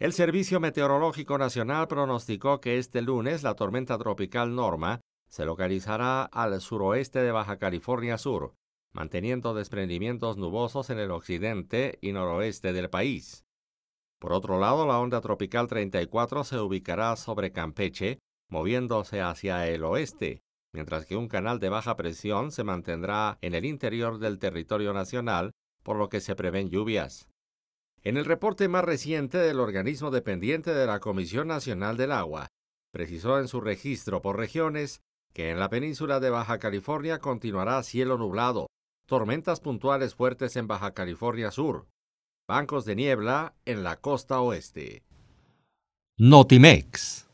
El Servicio Meteorológico Nacional pronosticó que este lunes la tormenta tropical Norma se localizará al suroeste de Baja California Sur, manteniendo desprendimientos nubosos en el occidente y noroeste del país. Por otro lado, la onda tropical 34 se ubicará sobre Campeche, moviéndose hacia el oeste, mientras que un canal de baja presión se mantendrá en el interior del territorio nacional, por lo que se prevén lluvias. En el reporte más reciente del organismo dependiente de la Comisión Nacional del Agua, precisó en su registro por regiones que en la península de Baja California continuará cielo nublado, tormentas puntuales fuertes en Baja California Sur, bancos de niebla en la costa oeste. Notimex